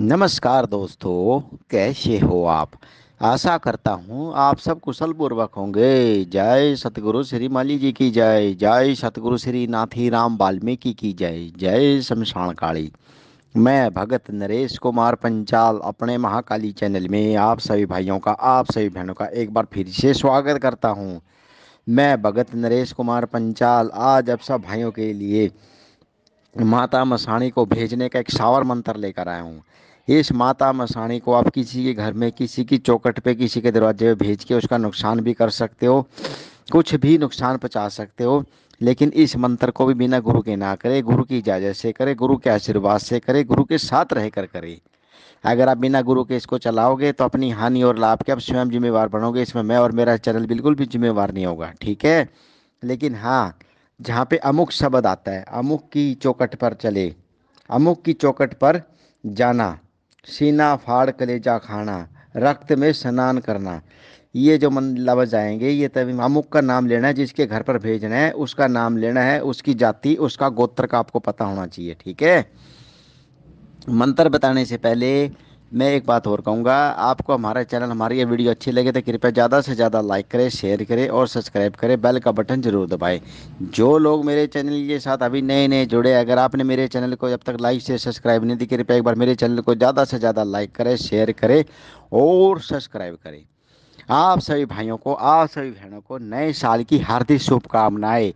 नमस्कार दोस्तों कैसे हो आप आशा करता हूँ आप सब कुशल पूर्वक होंगे जय सतगुरु श्री माली जी की जय जय सतगुरु श्री नाथी राम वाल्मीकि की जय जय शमशान काली मैं भगत नरेश कुमार पंचाल अपने महाकाली चैनल में आप सभी भाइयों का आप सभी बहनों का एक बार फिर से स्वागत करता हूँ मैं भगत नरेश कुमार पंचाल आज अब सब भाइयों के लिए माता मसाणी को भेजने का एक सावर मंत्र लेकर आया हूँ इस माता मसाणी को आप किसी के घर में किसी की चौकट पे किसी के दरवाजे पे भेज के उसका नुकसान भी कर सकते हो कुछ भी नुकसान पहुँचा सकते हो लेकिन इस मंत्र को भी बिना गुरु के ना करें गुरु की इजाज़त से करें गुरु के आशीर्वाद से करें गुरु के साथ रह कर करें अगर आप बिना गुरु के इसको चलाओगे तो अपनी हानि और लाभ के आप स्वयं जिम्मेवार बनोगे इसमें मैं और मेरा चैनल बिल्कुल भी जिम्मेवार नहीं होगा ठीक है लेकिन हाँ जहाँ पे अमुक शब्द आता है अमुक की चौकट पर चले अमुक की चौकट पर जाना सीना फाड़ कलेजा खाना रक्त में स्नान करना ये जो मन लवज आएंगे ये तभी अमुक का नाम लेना है जिसके घर पर भेजना है उसका नाम लेना है उसकी जाति उसका गोत्र का आपको पता होना चाहिए ठीक है मंत्र बताने से पहले मैं एक बात और कहूँगा आपको हमारा चैनल हमारी ये वीडियो अच्छी लगे तो कृपया ज़्यादा से ज़्यादा लाइक करें शेयर करें और सब्सक्राइब करें बेल का बटन जरूर दबाएं जो लोग मेरे चैनल के साथ अभी नए नए जुड़े अगर आपने मेरे चैनल को जब तक लाइक से सब्सक्राइब नहीं दी कृपया एक बार मेरे चैनल को ज़्यादा से ज़्यादा लाइक करें शेयर करें और सब्सक्राइब करें आप सभी भाइयों को आप सभी बहनों को नए साल की हार्दिक शुभकामनाएं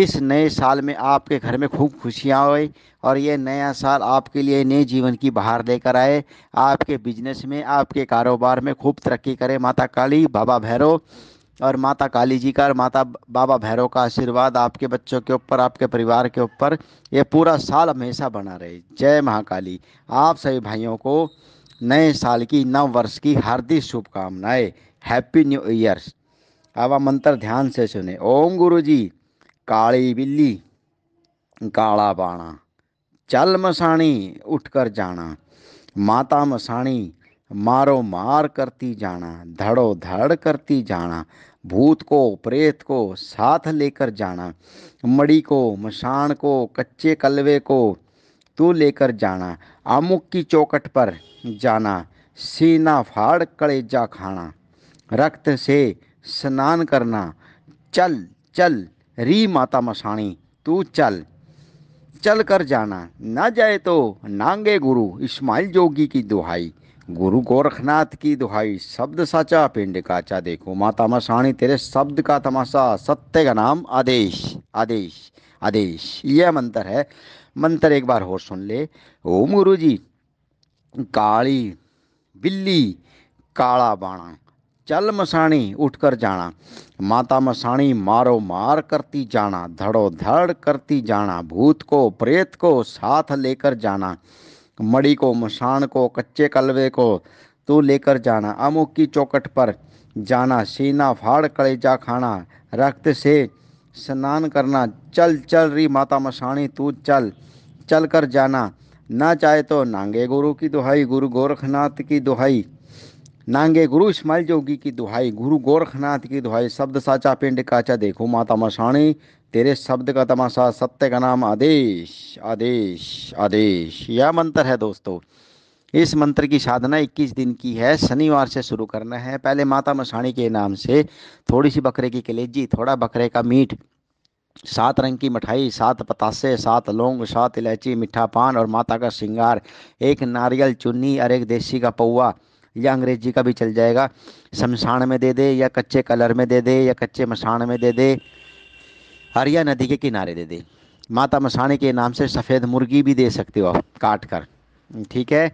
इस नए साल में आपके घर में खूब खुशियाँ होए और ये नया साल आपके लिए नए जीवन की बाहर लेकर आए आपके बिजनेस में आपके कारोबार में खूब तरक्की करें माता काली बाबा भैरव और माता काली जी का और माता बाबा भैरव का आशीर्वाद आपके बच्चों के ऊपर आपके परिवार के ऊपर ये पूरा साल हमेशा बना रहे जय महाकाली आप सभी भाइयों को नए साल की नव वर्ष की हार्दिक शुभकामनाएं हैप्पी न्यू ईयर्स अब हम मंत्र ध्यान से सुने ओम गुरु जी काली बिल्ली काला बाणा चल मसाणी उठकर जाना माता मसाणी मारो मार करती जाना धड़ो धड़ करती जाना भूत को प्रेत को साथ लेकर जाना मड़ी को मशान को कच्चे कलवे को तू लेकर जाना अमुक की चौकट पर जाना सीना फाड़ कलेजा खाना रक्त से स्नान करना चल चल री माता मसाणी तू चल चल कर जाना ना जाए तो नांगे गुरु इस्माइल जोगी की दुहाई गुरु गोरखनाथ की दुहाई शब्द साचा पिंड काचा देखो माता मसाणी तेरे शब्द का तमाशा सत्य का नाम आदेश आदेश आदेश यह मंत्र है मंत्र एक बार और सुन ले ओम गुरु जी काली बिल्ली काला बाणा चल मसाणी उठकर जाना माता मसाणी मारो मार करती जाना धड़ो धड़ करती जाना भूत को प्रेत को साथ लेकर जाना मड़ी को मसान को कच्चे कलवे को तू लेकर जाना अमुख की चौकट पर जाना सीना फाड़ कलेजा खाना रक्त से स्नान करना चल चल रही माता मसाणी तू चल चल कर जाना ना चाहे तो नांगे गुरु की दुहाई गुरु गोरखनाथ की दुहाई नांगे गुरु इस्माइल जोगी की दुहाई गुरु गोरखनाथ की दुहाई शब्द साचा पिंड काचा देखो माता मसाणी तेरे शब्द का तमाशा सत्य का नाम आदेश आदेश आदेश यह मंत्र है दोस्तों इस मंत्र की साधना 21 दिन की है शनिवार से शुरू करना है पहले माता मसाणी के नाम से थोड़ी सी बकरे की कलेजी थोड़ा बकरे का मीट सात रंग की मिठाई सात पतासे सात लौंग सात इलायची मिठा पान और माता का श्रृंगार एक नारियल चुन्नी और एक देसी का पौवा या अंग्रेजी का भी चल जाएगा शमशान में दे दे या कच्चे कलर में दे दे या कच्चे मसान में दे दे हरिया नदी के किनारे दे दे माता मसाने के नाम से सफ़ेद मुर्गी भी दे सकते हो काट कर ठीक है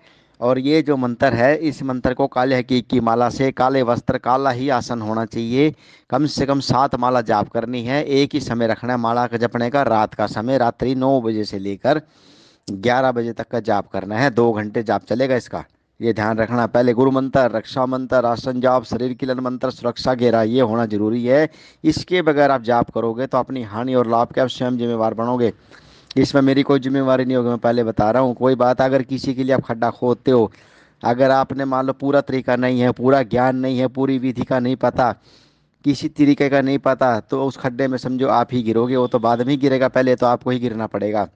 और ये जो मंत्र है इस मंत्र को काले हकीक की माला से काले वस्त्र काला ही आसन होना चाहिए कम से कम सात माला जाप करनी है एक ही समय रखना है माला का जपने का रात का समय रात्रि नौ बजे से लेकर ग्यारह बजे तक का जाप करना है दो घंटे जाप चलेगा इसका ये ध्यान रखना पहले गुरु मंत्र रक्षा मंत्र आसन जाप शरीर किलन मंत्र सुरक्षा घेरा ये होना जरूरी है इसके बगैर आप जाप करोगे तो अपनी हानि और लाभ के आप स्वयं जिम्मेवार बनोगे इसमें मेरी कोई जिम्मेवारी नहीं होगी मैं पहले बता रहा हूँ कोई बात अगर किसी के लिए आप खड्डा खोदते हो अगर आपने मान लो पूरा तरीका नहीं है पूरा ज्ञान नहीं है पूरी विधि का नहीं पता किसी तरीके का नहीं पता तो उस खड्डे में समझो आप ही गिरोगे वो तो बाद में ही गिरेगा पहले तो आपको ही गिरना पड़ेगा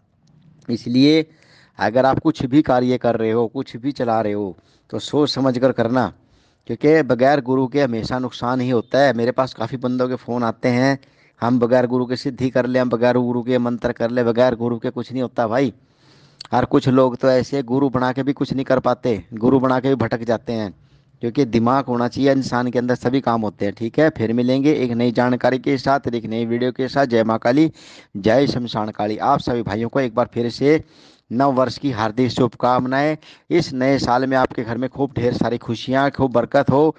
इसलिए अगर आप कुछ भी कार्य कर रहे हो कुछ भी चला रहे हो तो सोच समझ कर करना क्योंकि बगैर गुरु के हमेशा नुकसान ही होता है मेरे पास काफ़ी बंदों के फ़ोन आते हैं हम बगैर गुरु के सिद्धि कर ले हम बगैर गुरु के मंत्र कर ले बगैर गुरु के कुछ नहीं होता भाई और कुछ लोग तो ऐसे गुरु बना के भी कुछ नहीं कर पाते गुरु बना के भी भटक जाते हैं क्योंकि दिमाग होना चाहिए इंसान के अंदर सभी काम होते हैं ठीक है फिर मिलेंगे एक नई जानकारी के साथ एक नई वीडियो के साथ जय माँ काली जय शमशान काली आप सभी भाइयों को एक बार फिर से नव वर्ष की हार्दिक शुभकामनाएं इस नए साल में आपके घर में खूब ढेर सारी खुशियाँ खूब बरकत हो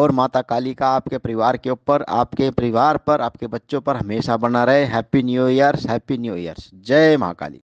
और माता काली का आपके परिवार के ऊपर आपके परिवार पर आपके बच्चों पर हमेशा बना रहे happy new years happy new years जय माँ काली